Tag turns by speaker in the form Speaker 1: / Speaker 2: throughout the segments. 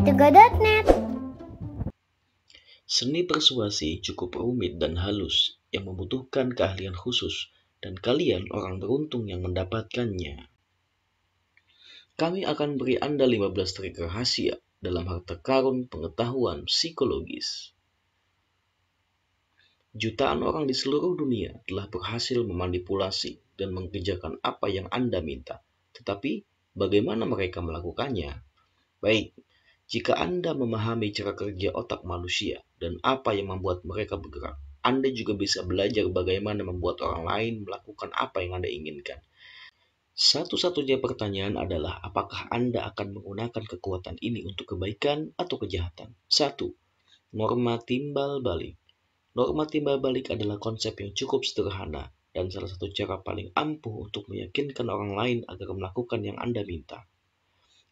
Speaker 1: pride Seni persuasi cukup rumit dan halus yang membutuhkan keahlian khusus dan kalian orang beruntung yang mendapatkannya. Kami akan beri Anda 15 trik rahasia dalam harta karun pengetahuan psikologis. Jutaan orang di seluruh dunia telah berhasil memanipulasi dan mengerjakan apa yang Anda minta. Tetapi, bagaimana mereka melakukannya? Baik, jika Anda memahami cara kerja otak manusia dan apa yang membuat mereka bergerak, Anda juga bisa belajar bagaimana membuat orang lain melakukan apa yang Anda inginkan. Satu-satunya pertanyaan adalah apakah Anda akan menggunakan kekuatan ini untuk kebaikan atau kejahatan. Satu, Norma timbal balik. Norma timbal balik adalah konsep yang cukup sederhana dan salah satu cara paling ampuh untuk meyakinkan orang lain agar melakukan yang Anda minta.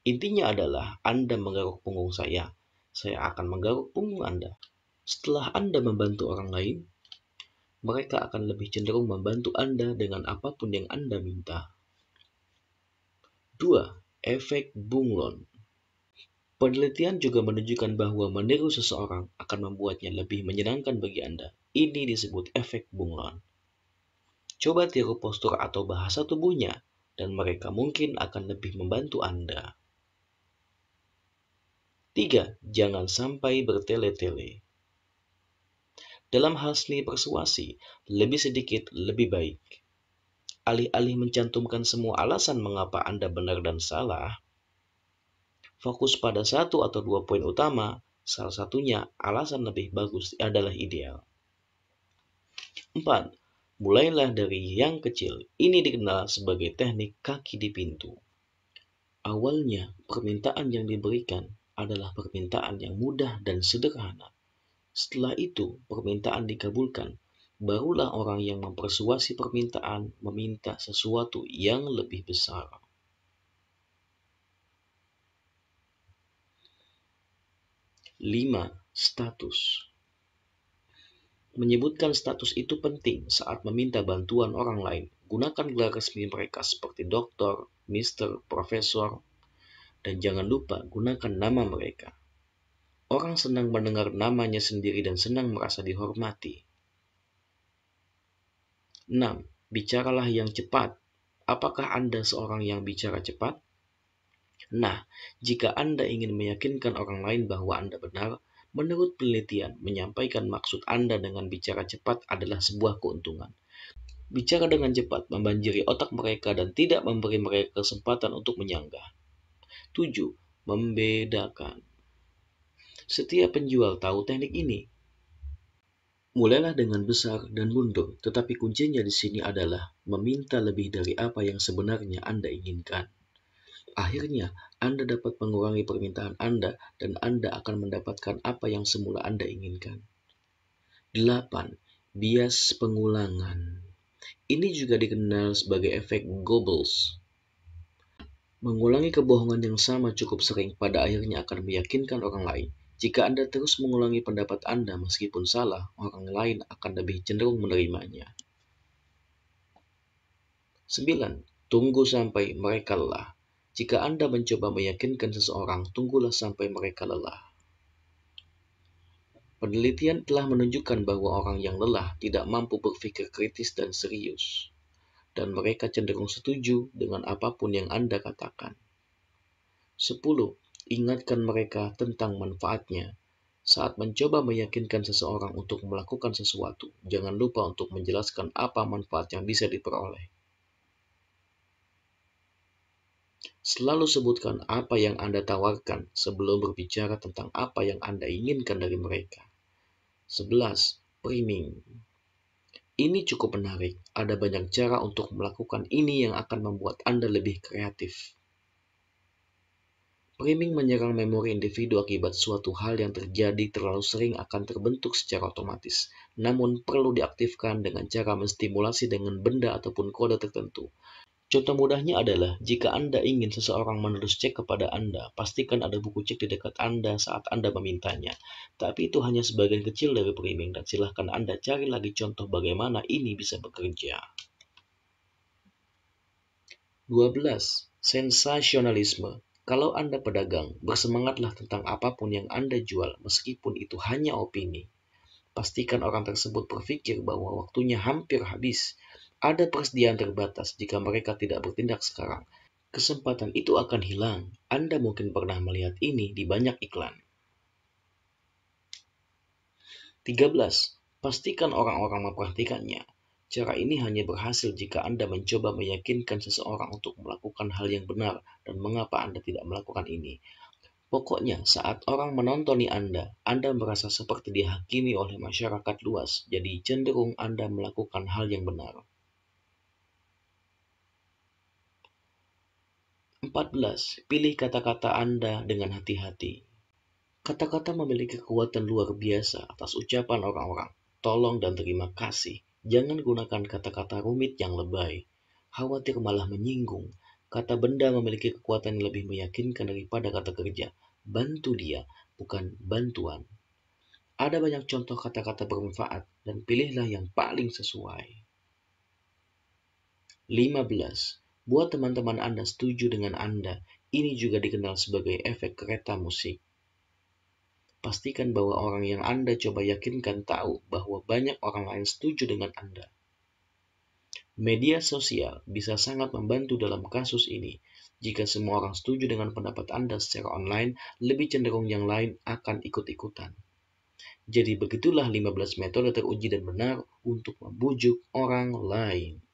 Speaker 1: Intinya adalah Anda menggaruk punggung saya, saya akan menggaruk punggung Anda. Setelah Anda membantu orang lain, mereka akan lebih cenderung membantu Anda dengan apapun yang Anda minta. 2. Efek bunglon Penelitian juga menunjukkan bahwa meniru seseorang akan membuatnya lebih menyenangkan bagi Anda. Ini disebut efek bunglon. Coba tiru postur atau bahasa tubuhnya, dan mereka mungkin akan lebih membantu Anda. Tiga, jangan sampai bertele-tele. Dalam hal seni persuasi, lebih sedikit lebih baik. Alih-alih mencantumkan semua alasan mengapa Anda benar dan salah, fokus pada satu atau dua poin utama, salah satunya alasan lebih bagus adalah ideal. empat, Mulailah dari yang kecil. Ini dikenal sebagai teknik kaki di pintu. Awalnya, permintaan yang diberikan adalah permintaan yang mudah dan sederhana. Setelah itu, permintaan dikabulkan. Barulah orang yang mempersuasi permintaan meminta sesuatu yang lebih besar. Lima, status. Menyebutkan status itu penting saat meminta bantuan orang lain. Gunakan gelar resmi mereka seperti dokter, mister, profesor, dan jangan lupa gunakan nama mereka. Orang senang mendengar namanya sendiri dan senang merasa dihormati. 6. Bicaralah yang cepat. Apakah Anda seorang yang bicara cepat? Nah, jika Anda ingin meyakinkan orang lain bahwa Anda benar, menurut penelitian, menyampaikan maksud Anda dengan bicara cepat adalah sebuah keuntungan. Bicara dengan cepat membanjiri otak mereka dan tidak memberi mereka kesempatan untuk menyanggah. 7. Membedakan Setiap penjual tahu teknik ini. Mulailah dengan besar dan mundur, tetapi kuncinya di sini adalah meminta lebih dari apa yang sebenarnya Anda inginkan. Akhirnya, Anda dapat mengurangi permintaan Anda dan Anda akan mendapatkan apa yang semula Anda inginkan. 8. Bias pengulangan. Ini juga dikenal sebagai efek Goebbels. Mengulangi kebohongan yang sama cukup sering pada akhirnya akan meyakinkan orang lain. Jika Anda terus mengulangi pendapat Anda meskipun salah, orang lain akan lebih cenderung menerimanya. 9. Tunggu sampai mereka lelah. Jika Anda mencoba meyakinkan seseorang, tunggulah sampai mereka lelah. Penelitian telah menunjukkan bahwa orang yang lelah tidak mampu berpikir kritis dan serius dan mereka cenderung setuju dengan apapun yang Anda katakan. 10. Ingatkan mereka tentang manfaatnya. Saat mencoba meyakinkan seseorang untuk melakukan sesuatu, jangan lupa untuk menjelaskan apa manfaat yang bisa diperoleh. Selalu sebutkan apa yang Anda tawarkan sebelum berbicara tentang apa yang Anda inginkan dari mereka. 11. Priming ini cukup menarik. Ada banyak cara untuk melakukan ini yang akan membuat Anda lebih kreatif. Priming menyerang memori individu akibat suatu hal yang terjadi terlalu sering akan terbentuk secara otomatis, namun perlu diaktifkan dengan cara menstimulasi dengan benda ataupun kode tertentu. Contoh mudahnya adalah jika Anda ingin seseorang menerus cek kepada Anda, pastikan ada buku cek di dekat Anda saat Anda memintanya. Tapi itu hanya sebagian kecil dari priming dan silahkan Anda cari lagi contoh bagaimana ini bisa bekerja. 12. Sensasionalisme Kalau Anda pedagang, bersemangatlah tentang apapun yang Anda jual meskipun itu hanya opini. Pastikan orang tersebut berpikir bahwa waktunya hampir habis ada persediaan terbatas jika mereka tidak bertindak sekarang. Kesempatan itu akan hilang. Anda mungkin pernah melihat ini di banyak iklan. 13. Pastikan orang-orang memperhatikannya. Cara ini hanya berhasil jika Anda mencoba meyakinkan seseorang untuk melakukan hal yang benar dan mengapa Anda tidak melakukan ini. Pokoknya, saat orang menontoni Anda, Anda merasa seperti dihakimi oleh masyarakat luas, jadi cenderung Anda melakukan hal yang benar. 14. Pilih kata-kata Anda dengan hati-hati. Kata-kata memiliki kekuatan luar biasa atas ucapan orang-orang. Tolong dan terima kasih. Jangan gunakan kata-kata rumit yang lebay. Khawatir malah menyinggung. Kata benda memiliki kekuatan yang lebih meyakinkan daripada kata kerja. Bantu dia, bukan bantuan. Ada banyak contoh kata-kata bermanfaat dan pilihlah yang paling sesuai. 15 Buat teman-teman Anda setuju dengan Anda, ini juga dikenal sebagai efek kereta musik. Pastikan bahwa orang yang Anda coba yakinkan tahu bahwa banyak orang lain setuju dengan Anda. Media sosial bisa sangat membantu dalam kasus ini. Jika semua orang setuju dengan pendapat Anda secara online, lebih cenderung yang lain akan ikut-ikutan. Jadi begitulah 15 metode teruji dan benar untuk membujuk orang lain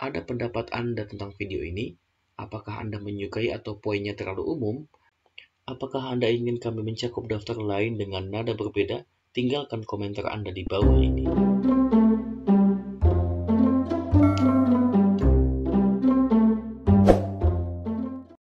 Speaker 1: ada pendapat Anda tentang video ini? Apakah Anda menyukai atau poinnya terlalu umum? Apakah Anda ingin kami mencakup daftar lain dengan nada berbeda? Tinggalkan komentar Anda di bawah ini.